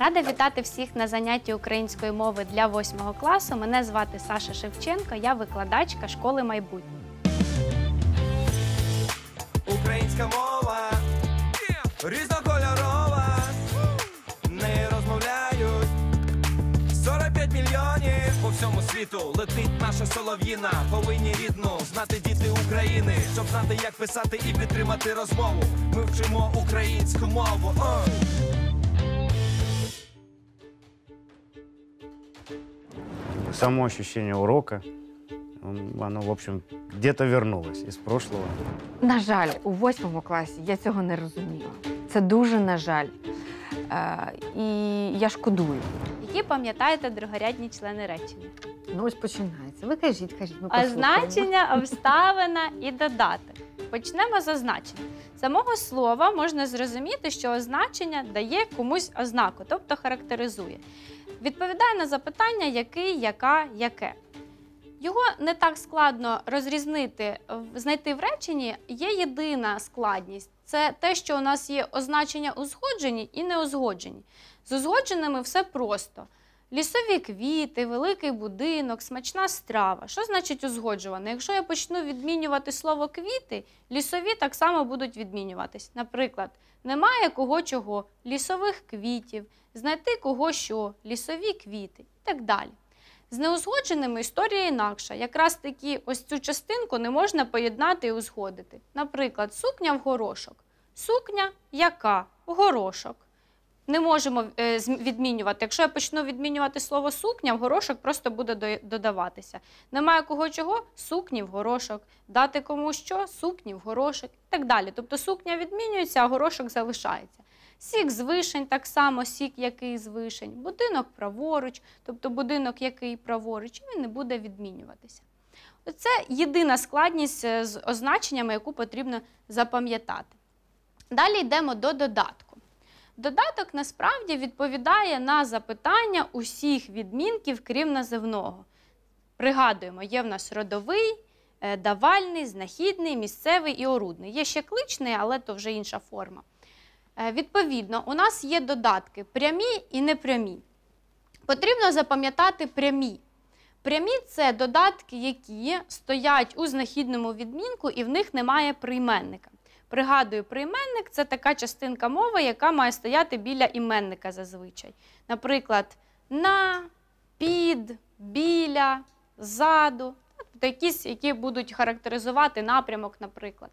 Рада вітати всіх на занятті української мови для 8 класу. Мене звати Саша Шевченко, я викладачка школи майбутнє. Українська мова різнокольорова. Не розмовляють 45 мільйонів по всьому світу. Летить наша солов'їна. Повинні рідну знати діти України, щоб знати, як писати і підтримати розмову. Ми вчимо українську мову. О! само ощущение урока, он- воно, в общем, где-то вернулось из прошлого. На жаль, у восьмому класі я цього не розуміла. Це дуже на жаль. Е, і я шкодую. Які пам'ятаєте другорядні члени речення? Ну ось починається. Ви кажіть, кажіть, ми А значення, обставина і додати. Почнемо з означення. Самого слова можна зрозуміти, що означення дає комусь ознаку, тобто характеризує відповідає на запитання, який, яка, яке. Його не так складно розрізнити, знайти в реченні є єдина складність це те, що у нас є означення узгоджені і неузгоджені. З узгодженими все просто. Лісові квіти, великий будинок, смачна страва. Що значить узгоджуване? Якщо я почну відмінювати слово квіти, лісові так само будуть відмінюватись. Наприклад, немає кого чого, лісових квітів, знайти кого що, лісові квіти і так далі. З неузгодженими історія інакша. Якраз таки ось цю частинку не можна поєднати і узгодити. Наприклад, сукня в горошок. Сукня яка? Горошок не можемо е, відмінювати. Якщо я почну відмінювати слово сукня, в горошок просто буде додаватися. Немає кого чого, сукні в горошок, дати кому що, сукні в горошок і так далі. Тобто сукня відмінюється, а горошок залишається. Сік з вишень, так само, сік який з вишень, будинок праворуч, тобто будинок який праворуч, він не буде відмінюватися. Це єдина складність е, з означеннями, яку потрібно запам'ятати. Далі йдемо до додатку. Додаток насправді відповідає на запитання усіх відмінків, крім називного. Пригадуємо, є в нас родовий, е, давальний, знахідний, місцевий і орудний. Є ще кличний, але то вже інша форма. Е, відповідно, у нас є додатки прямі і непрямі. Потрібно запам'ятати прямі. Прямі це додатки, які стоять у знахідному відмінку, і в них немає прийменника. Пригадую, прийменник це така частинка мови, яка має стояти біля іменника зазвичай. Наприклад, на, під, біля, ззаду. Тобто якісь, які будуть характеризувати напрямок, наприклад.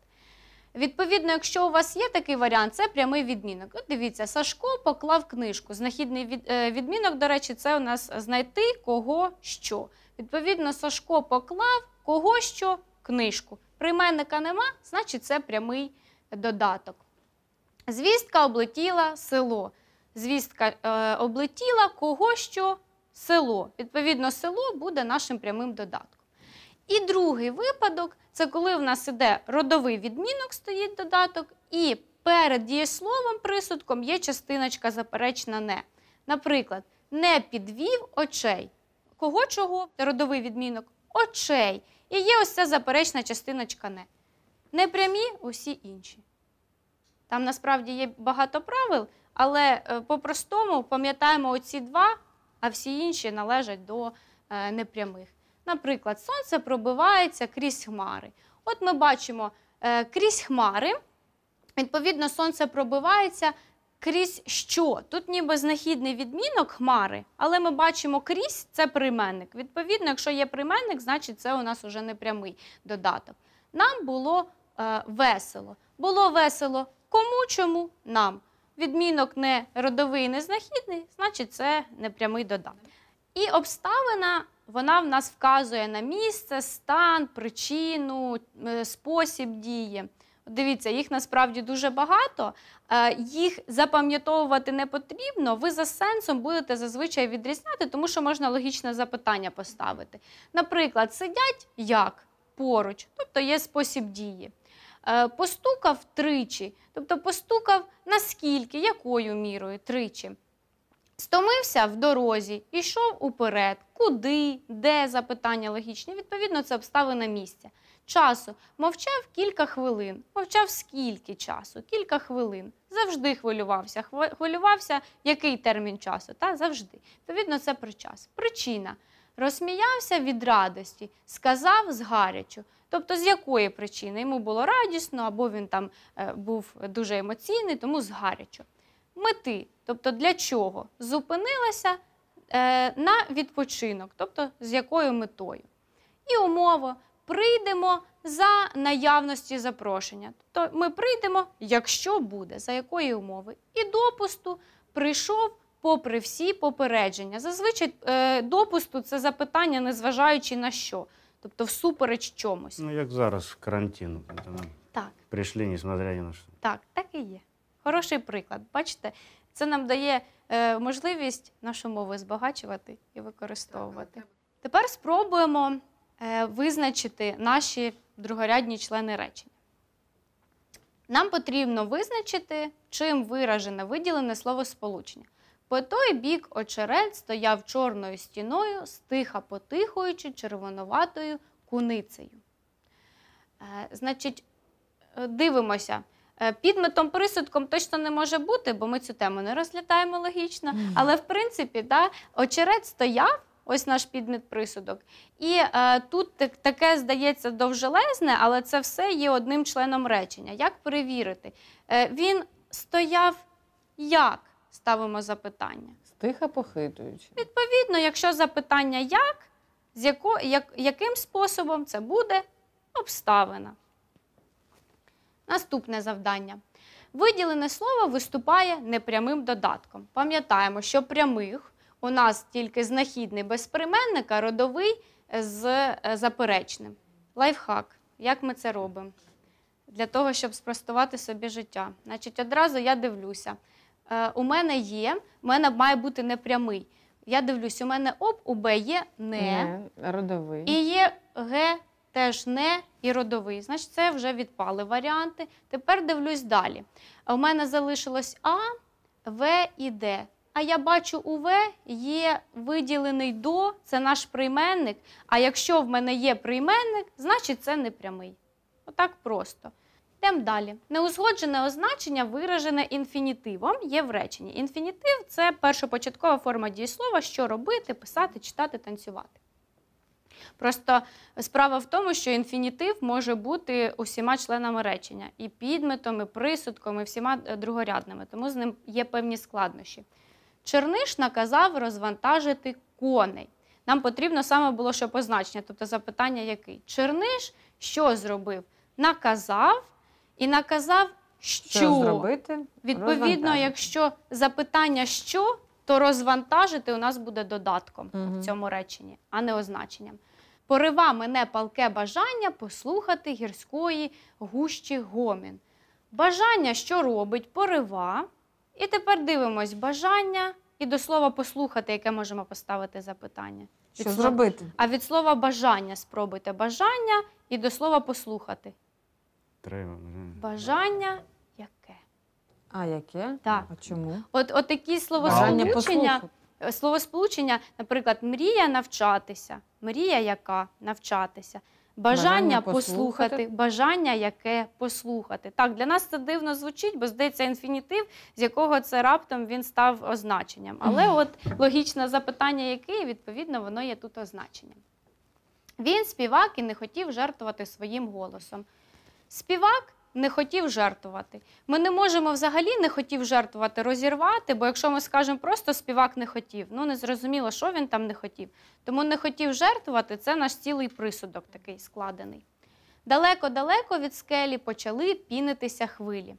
Відповідно, якщо у вас є такий варіант, це прямий відмінок. От дивіться, Сашко поклав книжку. Знахідний е, відмінок, до речі, це у нас знайти кого що. Відповідно, Сашко поклав кого що книжку. Прийменника нема, значить, це прямий відмінок додаток. Звістка облетіла село. Звістка е, облетіла кого що село. Відповідно, село буде нашим прямим додатком. І другий випадок це коли в нас іде родовий відмінок, стоїть додаток, і перед дієсловом присудком є частиночка заперечна не. Наприклад, не підвів очей. Кого чого? Родовий відмінок очей. І є ось ця заперечна частиночка не непрямі усі інші. Там насправді є багато правил, але е, по-простому пам'ятаємо оці два, а всі інші належать до е, непрямих. Наприклад, сонце пробивається крізь хмари. От ми бачимо е, крізь хмари, відповідно, сонце пробивається крізь що? Тут ніби знахідний відмінок хмари, але ми бачимо крізь це прийменник. Відповідно, якщо є прийменник, значить це у нас уже непрямий додаток. Нам було Е, весело. Було весело кому, чому нам. Відмінок не родовий, не знахідний, значить, це непрямий додаток. І обставина вона в нас вказує на місце, стан, причину, е, спосіб дії. Дивіться, їх насправді дуже багато. Е, їх запам'ятовувати не потрібно. Ви за сенсом будете зазвичай відрізняти, тому що можна логічне запитання поставити. Наприклад, сидять як поруч, тобто є спосіб дії. Е, постукав тричі, тобто постукав наскільки, якою мірою тричі. Стомився в дорозі, йшов уперед, куди, де запитання логічні, відповідно, це обставина місця. Часу мовчав кілька хвилин, мовчав скільки часу, кілька хвилин. Завжди хвилювався. Хвилювався який термін часу? Та завжди. Відповідно, це про час. Причина розсміявся від радості, сказав згарячу. Тобто, з якої причини йому було радісно, або він там е, був дуже емоційний, тому згарячо. Мети, тобто для чого зупинилася е, на відпочинок, тобто з якою метою. І умова, прийдемо за наявності запрошення. Тобто ми прийдемо, якщо буде, за якої умови. І допусту прийшов. Попри всі попередження, зазвичай е, допусту це запитання, незважаючи на що. Тобто, всупереч чомусь. Ну, як зараз в карантин. Ну, так. Прийшли, несмотря ні на що. Так, так і є. Хороший приклад. Бачите, це нам дає е, можливість нашу мову збагачувати і використовувати. Так, Тепер спробуємо е, визначити наші другорядні члени речення. Нам потрібно визначити, чим виражене виділене слово сполучення. По той бік очерет стояв чорною стіною, стиха потихуючи червонуватою куницею. Е, Значить, е, дивимося. Е, підметом присудком точно не може бути, бо ми цю тему не розглядаємо логічно. Mm. Але в принципі, да, очерет стояв, ось наш підмет присудок. І е, тут таке здається довжелезне, але це все є одним членом речення. Як перевірити? Е, Він стояв як? ставимо запитання. Стиха похитуючи. Відповідно, якщо запитання як, з яко, як, яким способом це буде обставина. Наступне завдання. Виділене слово виступає непрямим додатком. Пам'ятаємо, що прямих у нас тільки знахідний без применника, родовий е, з е, заперечним. Лайфхак. Як ми це робимо? Для того, щоб спростувати собі життя. Значить, одразу я дивлюся. Е, у мене є, у мене має бути непрямий. Я дивлюсь, у мене об, у Б є не, не родовий. І є Г теж не і родовий. Значить, це вже відпали варіанти. Тепер дивлюсь далі. У мене залишилось А, В і Д. А я бачу у В є виділений до, це наш прийменник. А якщо в мене є прийменник, значить це непрямий. Отак просто. Йдемо далі. Неузгоджене означення виражене інфінітивом є в реченні. Інфінітив це першопочаткова форма дієслова, що робити, писати, читати, танцювати. Просто справа в тому, що інфінітив може бути усіма членами речення і підметом, і присудком, і всіма е, другорядними, тому з ним є певні складнощі. Черниш наказав розвантажити коней. Нам потрібно саме було що позначення, тобто запитання який. Черниш що зробив? Наказав і наказав, що, що зробити? відповідно, якщо запитання що, то розвантажити у нас буде додатком угу. в цьому реченні, а не означенням. Порива мене палке бажання послухати гірської гущі гомін. Бажання, що робить, порива. І тепер дивимось бажання і до слова послухати, яке можемо поставити запитання. Що від зробити? А від слова бажання спробуйте бажання і до слова послухати. Треба. Бажання яке? А яке? Так. А чому? От, от такі словосполучення, е, словосполучення, наприклад, мрія навчатися. Мрія яка навчатися. Бажання, бажання послухати. послухати, бажання яке послухати. Так, для нас це дивно звучить, бо здається інфінітив, з якого це раптом він став означенням. Але от логічне запитання, яке, відповідно, воно є тут означенням. Він співак і не хотів жертвувати своїм голосом. Співак не хотів жертвувати. Ми не можемо взагалі не хотів жертвувати, розірвати, бо якщо ми скажемо просто співак не хотів, ну не зрозуміло, що він там не хотів. Тому не хотів жертвувати це наш цілий присудок такий складений. Далеко-далеко від скелі почали пінитися хвилі.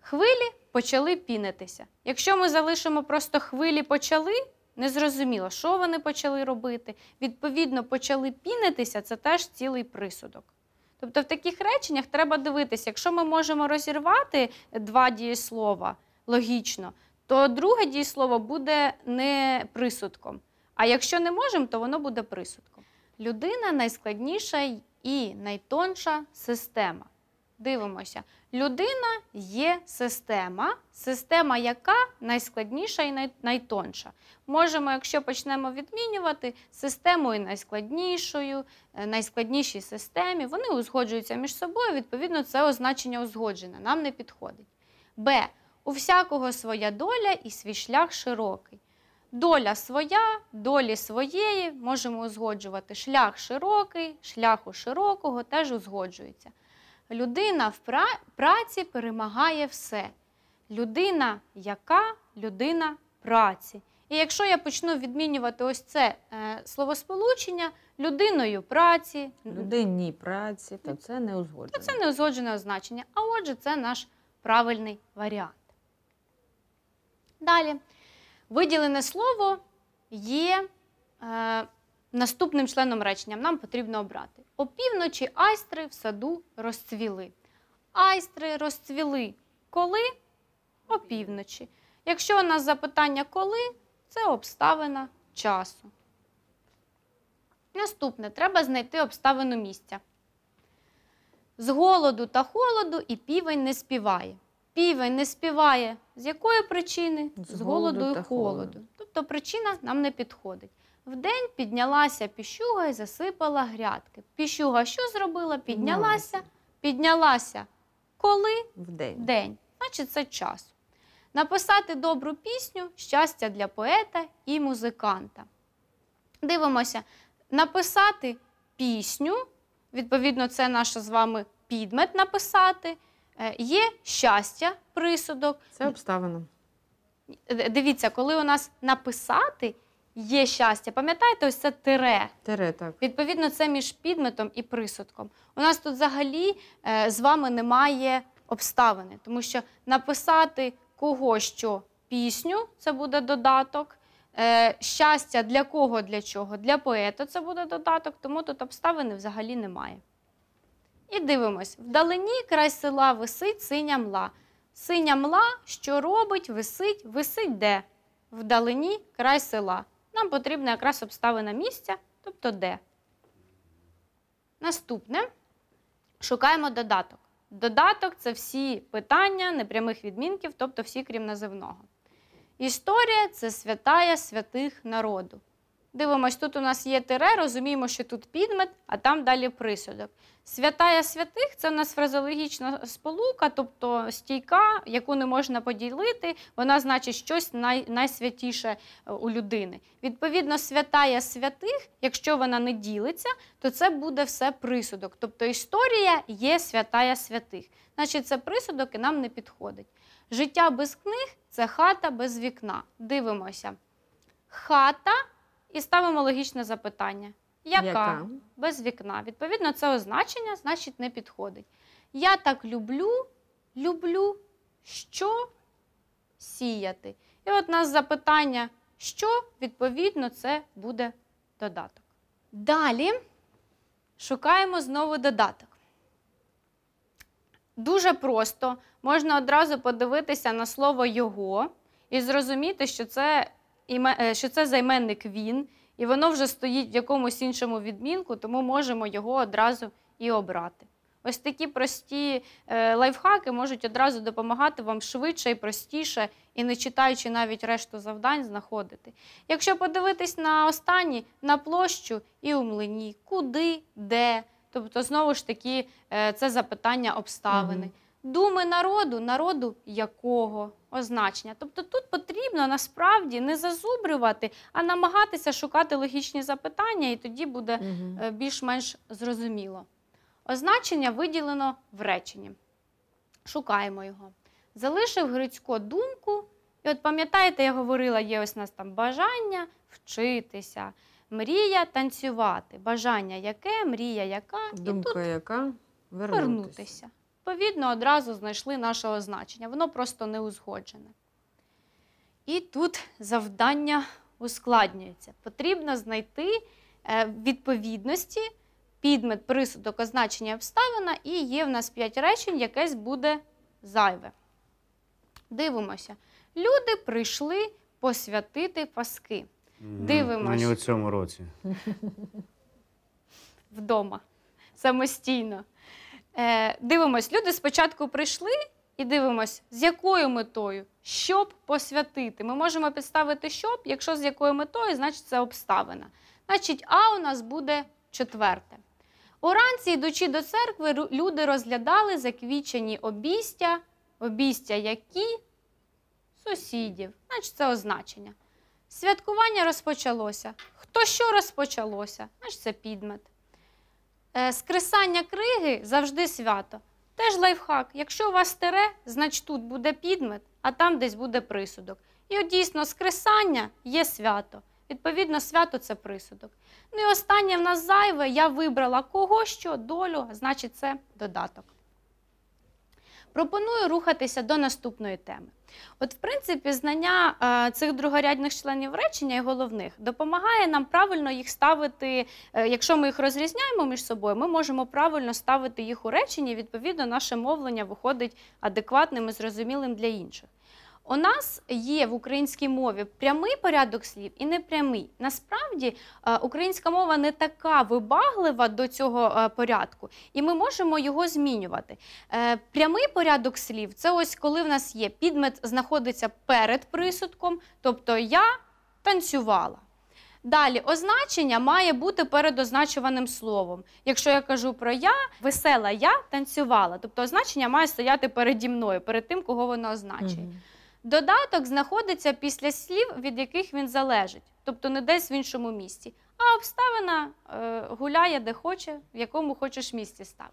Хвилі почали пінитися. Якщо ми залишимо просто хвилі почали, незрозуміло, що вони почали робити. Відповідно, почали пінитися це теж цілий присудок. Тобто, в таких реченнях треба дивитися, якщо ми можемо розірвати два дієслова логічно, то друге дієслово буде не присудком. А якщо не можемо, то воно буде присудком. Людина найскладніша і найтонша система. Дивимося, людина є система, система, яка найскладніша і найтонша. Можемо, якщо почнемо відмінювати системою найскладнішою, е, найскладнішій системі, вони узгоджуються між собою, відповідно, це означення узгоджене, нам не підходить. Б. У всякого своя доля і свій шлях широкий. Доля своя, долі своєї можемо узгоджувати. Шлях широкий, шляху широкого теж узгоджується. Людина в пра... праці перемагає все. Людина яка, людина праці. І якщо я почну відмінювати ось це е, словосполучення людиною праці, людині праці, то це не узгоджене. То це не узгоджене означення. А отже, це наш правильний варіант. Далі. Виділене слово є е, Наступним членом речення нам потрібно обрати. Опівночі айстри в саду розцвіли. Айстри розцвіли коли? Опівночі. Якщо у нас запитання коли, це обставина часу. Наступне треба знайти обставину місця. З голоду та холоду і півень не співає. Півень не співає з якої причини? З, з голоду і холоду. холоду. Тобто причина нам не підходить. Вдень піднялася піщуга і засипала грядки. Піщуга що зробила? Піднялася, піднялася. Коли? Вдень. День. Значить, це час. Написати добру пісню щастя для поета і музиканта. Дивимося, написати пісню, відповідно, це наше з вами підмет написати. Е, є щастя, присудок. Це обставина. Е, дивіться, коли у нас написати є щастя. Пам'ятаєте, ось це тире. Тере, так. Відповідно, це між підметом і присудком. У нас тут взагалі е, з вами немає обставини, тому що написати кого що пісню це буде додаток. Е, щастя для кого, для чого? Для поета це буде додаток, тому тут обставини взагалі немає. І дивимось: вдалині край села висить синя мла. Синя мла, що робить, висить, висить де? Вдалині край села. Нам потрібна якраз обставина місця, тобто де. Наступне шукаємо додаток. Додаток це всі питання непрямих відмінків, тобто всі крім називного. Історія це святая святих народу. Дивимось, тут у нас є тире, розуміємо, що тут підмет, а там далі присудок. Святая святих це у нас фразологічна сполука, тобто стійка, яку не можна поділити, вона значить щось най, найсвятіше е, у людини. Відповідно, святая святих, якщо вона не ділиться, то це буде все присудок. Тобто історія є святая святих. Значить, це присудок і нам не підходить. Життя без книг це хата без вікна. Дивимося. Хата і ставимо логічне запитання. Яка? Яка? Без вікна. Відповідно, це означення, значить, не підходить. Я так люблю, люблю, що сіяти. І от у нас запитання, що, відповідно, це буде додаток. Далі шукаємо знову додаток. Дуже просто можна одразу подивитися на слово його і зрозуміти, що це Е, що це займенник він, і воно вже стоїть в якомусь іншому відмінку, тому можемо його одразу і обрати. Ось такі прості е, лайфхаки можуть одразу допомагати вам швидше і простіше, і не читаючи навіть решту завдань, знаходити. Якщо подивитись на останні, на площу і у млині, куди, де. Тобто, знову ж таки, е, це запитання обставини думи народу, народу якого означення. Тобто тут потрібно насправді не зазубрювати, а намагатися шукати логічні запитання, і тоді буде угу. більш-менш зрозуміло. Означення виділено в реченні. Шукаємо його. Залишив Грицько думку. І от пам'ятаєте, я говорила, є ось у нас там бажання вчитися, мрія танцювати. Бажання яке, мрія яка, Думка і тут яка? вернутися. вернутися відповідно, одразу знайшли нашого значення. Воно просто не узгоджене. І тут завдання ускладнюється. Потрібно знайти е, відповідності, підмет, присудок, означення обставина, і є в нас 5 речень, якесь буде зайве. Дивимося. Люди прийшли посвятити паски. Дивимося. Мені у цьому році. Вдома. Самостійно. Е, Дивимось, люди спочатку прийшли і дивимось, з якою метою, щоб посвятити. Ми можемо підставити щоб, якщо з якою метою, значить це обставина. Значить, А у нас буде четверте. Уранці, йдучи до церкви, люди розглядали заквічені обістя, обістя які сусідів. Значить, це означення. Святкування розпочалося. Хто що розпочалося, значить це підмет. Е, скресання криги завжди свято. Теж лайфхак. Якщо у вас тере, значить тут буде підмет, а там десь буде присудок. І от дійсно скресання є свято. Відповідно, свято це присудок. Ну і останнє в нас зайве, я вибрала кого що, долю, значить, це додаток. Пропоную рухатися до наступної теми. От, в принципі, знання е, цих другорядних членів речення і головних допомагає нам правильно їх ставити. Е, якщо ми їх розрізняємо між собою, ми можемо правильно ставити їх у реченні, і відповідно наше мовлення виходить адекватним і зрозумілим для інших. У нас є в українській мові прямий порядок слів і непрямий. Насправді е, українська мова не така вибаглива до цього е, порядку, і ми можемо його змінювати. Е, прямий порядок слів це ось коли в нас є підмет, знаходиться перед присудком, тобто я танцювала. Далі означення має бути перед означуваним словом. Якщо я кажу про я, весела я танцювала, тобто означення має стояти переді мною, перед тим, кого воно означає. Mm -hmm. Додаток знаходиться після слів, від яких він залежить, тобто не десь в іншому місці. А обставина е, гуляє де хоче, в якому хочеш місці став.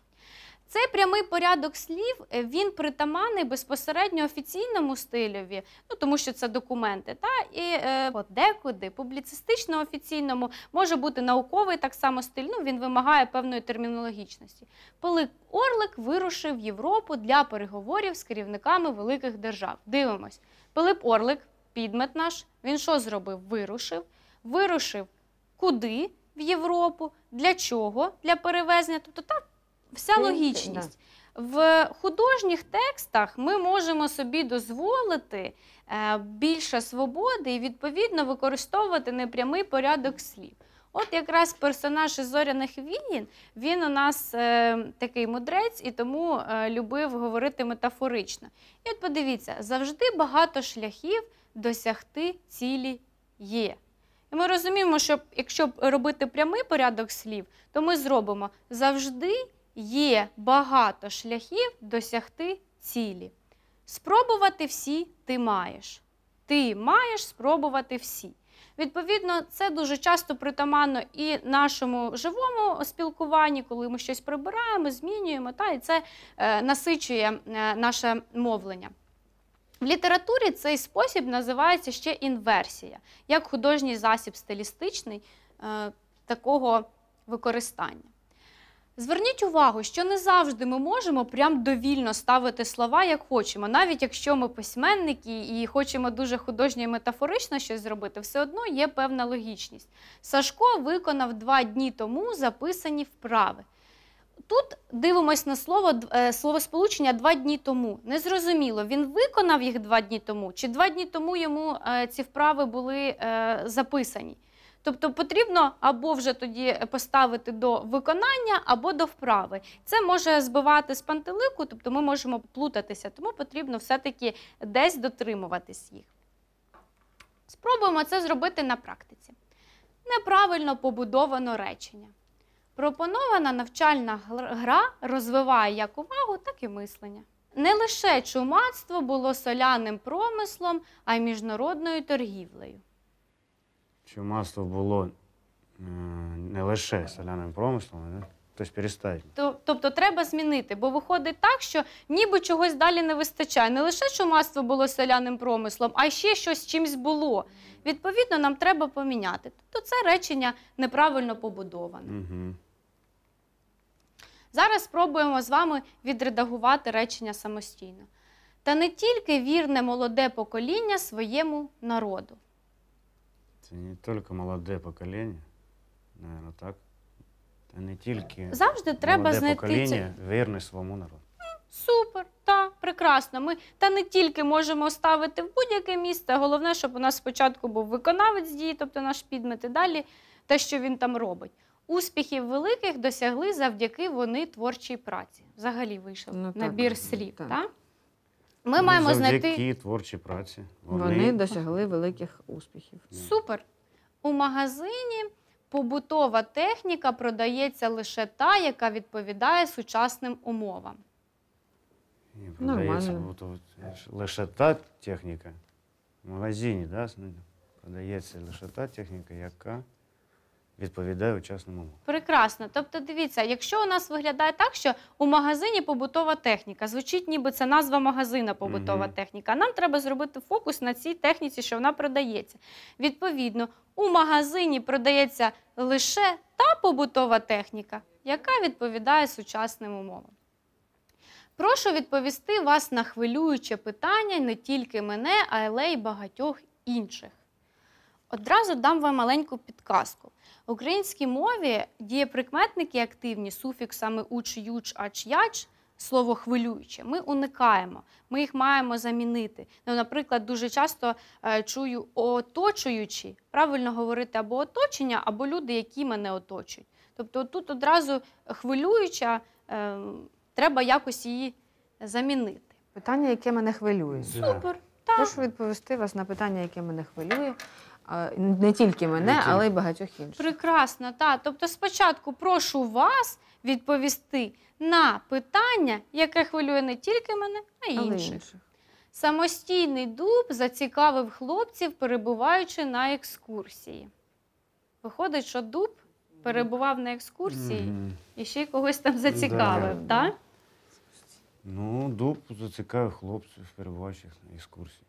Цей прямий порядок слів е, він притаманий безпосередньо офіційному стилеві, ну тому що це документи. Та і е, декуди публіцистично офіційному може бути науковий так само стиль. Ну він вимагає певної термінологічності. Пилип Орлик вирушив в Європу для переговорів з керівниками великих держав. Дивимось, Пилип Орлик, підмет наш. Він що зробив? Вирушив, вирушив куди в Європу, для чого? Для перевезення, тобто так вся логічність. В художніх текстах ми можемо собі дозволити е, більше свободи і, відповідно, використовувати непрямий порядок слів. От якраз персонаж із зоряних війн він у нас е, такий мудрець і тому е, любив говорити метафорично. І от подивіться, завжди багато шляхів досягти цілі є. І ми розуміємо, що якщо робити прямий порядок слів, то ми зробимо завжди є багато шляхів досягти цілі. Спробувати всі ти маєш. Ти маєш спробувати всі. Відповідно, це дуже часто притаманно і нашому живому спілкуванні, коли ми щось прибираємо, змінюємо, та і це е, насичує е, наше мовлення. В літературі цей спосіб називається ще інверсія, як художній засіб стилістичний е, такого використання. Зверніть увагу, що не завжди ми можемо прям довільно ставити слова, як хочемо. Навіть якщо ми письменники і хочемо дуже художньо і метафорично щось зробити, все одно є певна логічність. Сашко виконав два дні тому записані вправи. Тут дивимось на слово е, слово сполучення два дні тому. Незрозуміло, він виконав їх два дні тому, чи два дні тому йому е, ці вправи були е, записані. Тобто потрібно або вже тоді поставити до виконання, або до вправи. Це може збивати з пантелику, тобто ми можемо плутатися, тому потрібно все-таки десь дотримуватись їх. Спробуємо це зробити на практиці. Неправильно побудовано речення. Пропонована навчальна гра розвиває як увагу, так і мислення. Не лише чумацтво було соляним промислом, а й міжнародною торгівлею. Щоб масло було е, не лише соляним промислом, але хтось перестає. Тобто треба змінити, бо виходить так, що ніби чогось далі не вистачає. Не лише що масло було селяним промислом, а ще щось чимось було. Відповідно, нам треба поміняти. Тобто це речення неправильно побудоване. Зараз спробуємо з вами відредагувати речення самостійно. Та не тільки вірне молоде покоління своєму народу це не тільки молоде покоління, наверное, так. Та не тільки завжди треба знайти покоління ці... вірне своєму народу. Супер, та прекрасно. Ми та не тільки можемо ставити в будь-яке місце. Головне, щоб у нас спочатку був виконавець дії, тобто наш підмет, і далі те, що він там робить. Успіхів великих досягли завдяки вони творчій праці. Взагалі вийшов ну, набір ну, слів. Так? так? Ми ну, маємо завдяки знайти творчій праці. Вони... Вони досягли великих успіхів. Супер! У магазині побутова техніка продається лише та, яка відповідає сучасним умовам. Ні, продається побутова лише та техніка. В магазині, да, продається лише та техніка, яка відповідає учасному мову. Прекрасно. Тобто, дивіться, якщо у нас виглядає так, що у магазині побутова техніка, звучить, ніби це назва магазина побутова угу. техніка. Нам треба зробити фокус на цій техніці, що вона продається. Відповідно, у магазині продається лише та побутова техніка, яка відповідає сучасним умовам. Прошу відповісти вас на хвилююче питання не тільки мене, але й багатьох інших. Одразу дам вам маленьку підказку. В українській мові дієприкметники активні, суфіксами уч, юч, ач, яч, слово хвилююче, ми уникаємо, ми їх маємо замінити. Ну, Наприклад, дуже часто е, чую оточуючі, правильно говорити або оточення, або люди, які мене оточують. Тобто тут одразу хвилююча, е, треба якось її замінити. Питання, яке мене хвилює. Супер. Так. Прошу відповісти вас на питання, яке мене хвилює не тільки мене, тільки. але й багатьох інших. Прекрасно, так. Тобто, спочатку прошу вас відповісти на питання, яке хвилює не тільки мене, а й інших. інших. Самостійний дуб зацікавив хлопців, перебуваючи на екскурсії. Виходить, що дуб перебував на екскурсії mm. і ще й когось там зацікавив, да. так? Ну, дуб зацікавив хлопців, перебуваючи на екскурсії.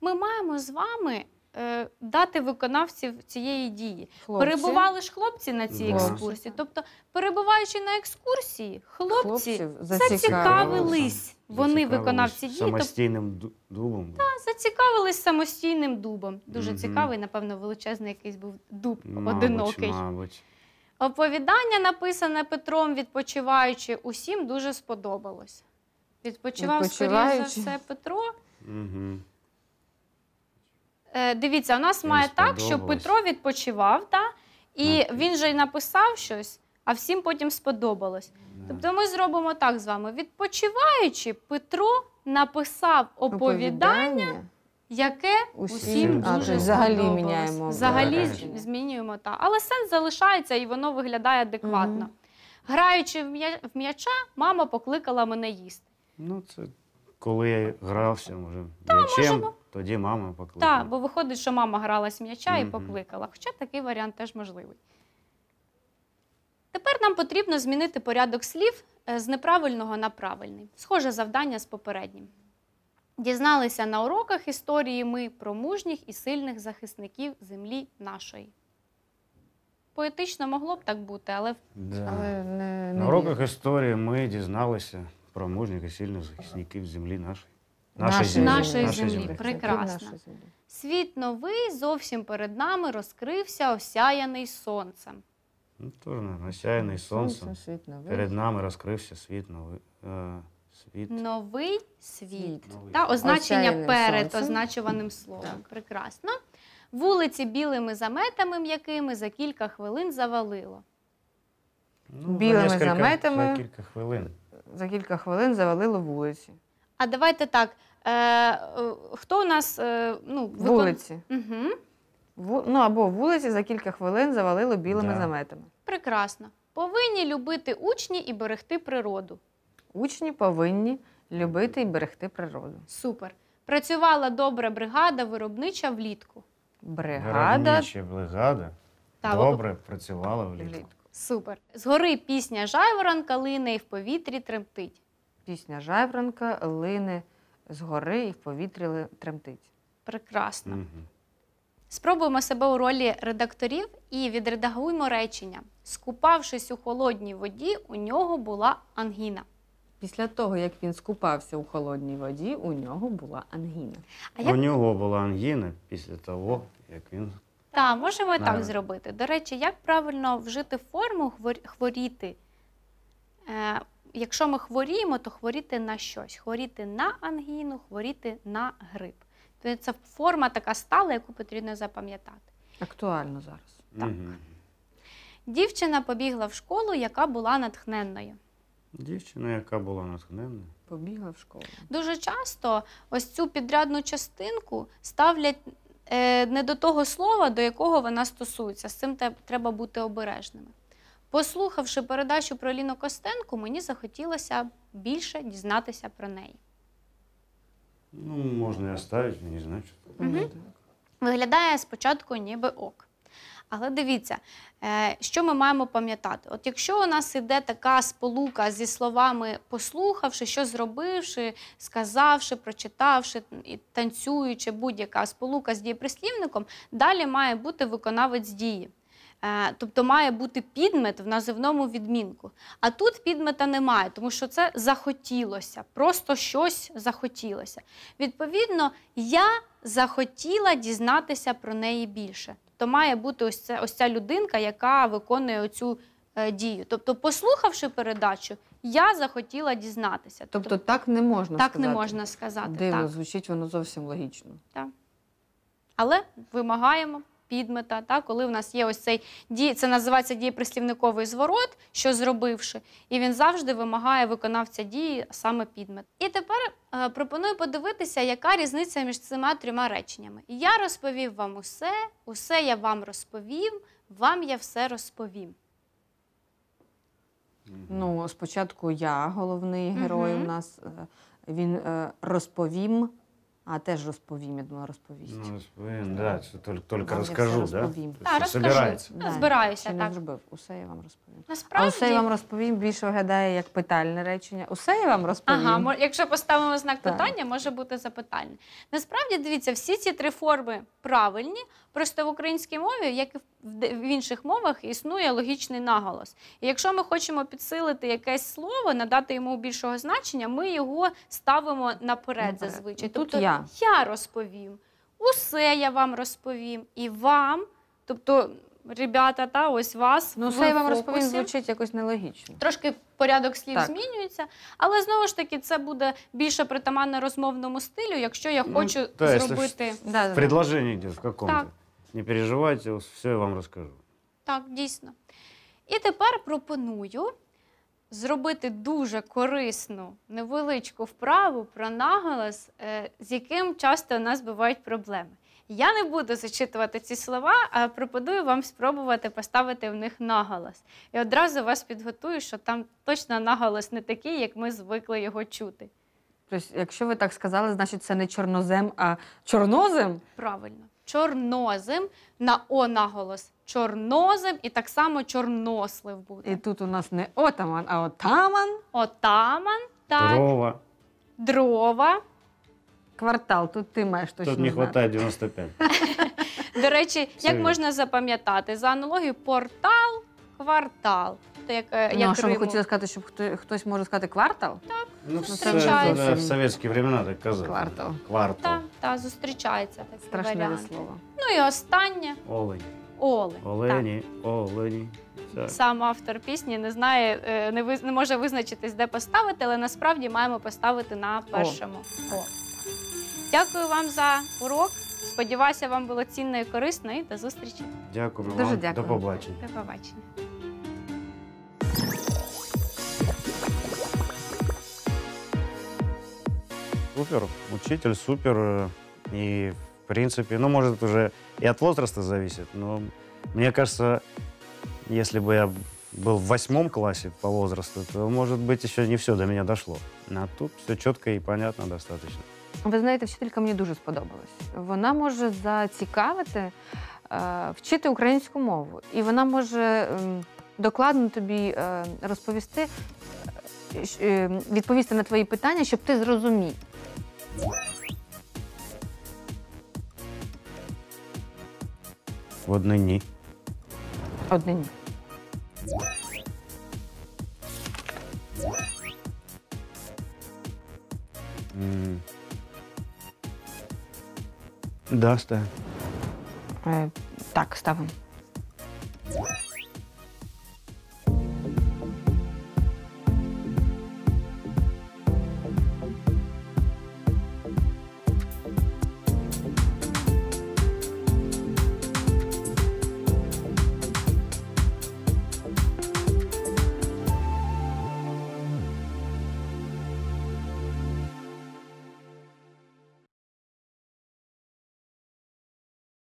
Ми маємо з вами Е, дати виконавців цієї дії. Хлопці. Перебували ж хлопці на цій екскурсії. Тобто, перебуваючи на екскурсії, хлопці зацікавились. Вони виконавці дії, тобто самостійним ду- дубом. зацікавились самостійним дубом. Дуже цікавий, напевно, величезний якийсь був дуб одинокий. Оповідання, написане Петром, відпочиваючи, усім дуже сподобалось. Відпочивав, скоріше за все, Петро. Угу. Е, дивіться, у нас має так, що Петро відпочивав, та, і Ну. він же й написав щось, а всім потім сподобалось. Тобто ми зробимо так з вами. Відпочиваючи, Петро написав оповідання, яке усім, А, дуже взагалі міняємо. Взагалі змінюємо та. Але сенс залишається і воно виглядає адекватно. Мгм. Граючи в в м'яча, мама покликала мене їсти. Ну, це коли я грався, може, м'ячем, можемо. тоді мама покликала. Так, бо виходить, що мама гралась м'яча і покликала. Хоча такий варіант теж можливий. Тепер нам потрібно змінити порядок слів е, з неправильного на правильний. Схоже завдання з попереднім. Дізналися на уроках історії ми про мужніх і сильних захисників землі нашої. Поетично могло б так бути, але Да. Але не, не На уроках історії ми дізналися про мужніх і сильних захисників землі нашої. Нашої землі. Нашої землі. землі. Прекрасно. Світ новий зовсім перед нами розкрився осяяний сонцем. Ну, Тож, осяяний сонцем. світ новий. Перед нами розкрився світ новий. Е, світ. Новий світ. Новий. Та, означення Осяяним перед сонцем. означуваним словом. Так. Прекрасно. Вулиці білими заметами м'якими за кілька хвилин завалило. Ну, Білими за кілька- заметами. За кілька хвилин за кілька хвилин завалило вулиці. А давайте так. Е, е хто у нас е, ну, викон- Вулиці. Угу. Ву- Ну або вулиці за кілька хвилин завалило білими Да. заметами. Прекрасно. Повинні любити учні і берегти природу. Учні повинні любити і берегти природу. Супер. Працювала добра бригада виробнича влітку. Бригада Виробничі бригада добре працювала влітку. влітку. Супер. Згори пісня жайворонка лине і в повітрі тремтить. Пісня жайворонка лине згори і в повітрі тремтить. Прекрасно. Мгм. Спробуємо себе у ролі редакторів і відредагуємо речення. Скупавшись у холодній воді, у нього була ангіна. Після того, як він скупався у холодній воді, у нього була ангіна. А У нього була ангіна після того, як він так, можемо так зробити. До речі, як правильно вжити форму хворіти? Е, якщо ми хворіємо, то хворіти на щось. Хворіти на ангіну, хворіти на грип. Тобто це форма така стала, яку потрібно запам'ятати. Актуально зараз. Так. Дівчина побігла в школу, яка була натхненною. Дівчина, яка була натхненна. Побігла в школу. Дуже часто ось цю підрядну частинку ставлять Е, не до того слова, до якого вона стосується. З цим треба бути обережними. Послухавши передачу про Ліну Костенку, мені захотілося більше дізнатися про неї. Ну, можна і оставити, мені значить. Угу. Виглядає спочатку ніби ок. Але дивіться, е, що ми маємо пам'ятати. От якщо у нас йде така сполука зі словами послухавши, що зробивши, сказавши, прочитавши, танцюючи, будь-яка сполука з дієприслівником, далі має бути виконавець дії. Е, тобто має бути підмет в називному відмінку. А тут підмета немає, тому що це захотілося, просто щось захотілося. Відповідно, я захотіла дізнатися про неї більше то має бути ось ця, ось ця людинка, яка виконує цю е, дію. Тобто, послухавши передачу, я захотіла дізнатися. Тобто, тобто так не можна так сказати. не можна сказати. Диво, так. звучить воно зовсім логічно. Так. Але вимагаємо підмета. Та коли в нас є ось цей дій, це називається дієприслівниковий зворот, що зробивши, і він завжди вимагає виконавця дії саме підмет. І тепер е, пропоную подивитися, яка різниця між цими трьома реченнями. Я розповів вам усе, усе я вам розповім, вам я все розповім. Ну, спочатку я головний герой. Угу. У нас е, він е, розповім. А теж розповім, я думала, розповість. Ну, розповім, да, це тільки, тільки Вам все розкажу, да? Тобто так, розкажу. Ну, да, Збираюся, так. не зробив. Усе я вам розповім. А Насправді, усе я вам розповім більше виглядає як питальне речення. Усе я вам розповім. Ага, якщо поставимо знак Так. питання, може бути запитальне. Насправді, дивіться, всі ці три форми правильні, просто в українській мові, як і в- інших мовах, існує логічний наголос. І якщо ми хочемо підсилити якесь слово, надати йому більшого значення, ми його ставимо наперед Наперед. зазвичай. Тут тобто я я. Я розповім. Усе я вам розповім. І вам, тобто, ребята, та ось вас. Ну, все я вам розповім, звучить якось нелогічно. Трошки порядок слів так. змінюється, але знову ж таки це буде більше притаманно розмовному стилю, якщо я ну, хочу ну, та, зробити. Да, Предложення йде в какому то Не переживайте, все я вам розкажу. Так, дійсно. І тепер пропоную зробити дуже корисну невеличку вправу про наголос, е, з яким часто у нас бувають проблеми. Я не буду зачитувати ці слова, а пропоную вам спробувати поставити в них наголос. І одразу вас підготую, що там точно наголос не такий, як ми звикли його чути. Тобто, якщо ви так сказали, значить це не чорнозем, а чорнозем? Правильно, чорнозем на О наголос чорнозем і так само чорнослив буде. І тут у нас не отаман, а отаман. Отаман, так. Дрова. Дрова. Квартал, тут ти маєш точно. Тут не знати. вистачає 95. До речі, як можна запам'ятати? За аналогію портал, квартал. То як, е, Ну, а що ви хотіли сказати, щоб хто, хтось може сказати квартал? Ну, це, в совєтські времена так казали. Квартал. Квартал. Та, зустрічається такий Страшне слово. Ну і останнє. Олень. Оле. Олені, олені. Так. Сам автор пісні не знає, е, не виз... не може визначитись, де поставити, але насправді маємо поставити на першому. О. О. Дякую вам за урок. Сподіваюся, вам було цінно і корисно. І до зустрічі. Дякую Дуже вам. Дякую. До побачення. До побачення. Супер, учитель супер. Е, і принципе, ну, может, уже и от возраста зависит, но мне кажется, если бы я был в восьмом классе по возрасту, то, может быть, еще не все до меня дошло. А тут все четко и понятно достаточно. Ви знаєте, вчителька мені дуже сподобалась. Вона може зацікавити, е, вчити українську мову, і вона може е, докладно тобі е, розповісти, е, е, відповісти на твої питання, щоб ти зрозумів. Одне ні. Одне ні. Да, стає. Е, так, ставимо.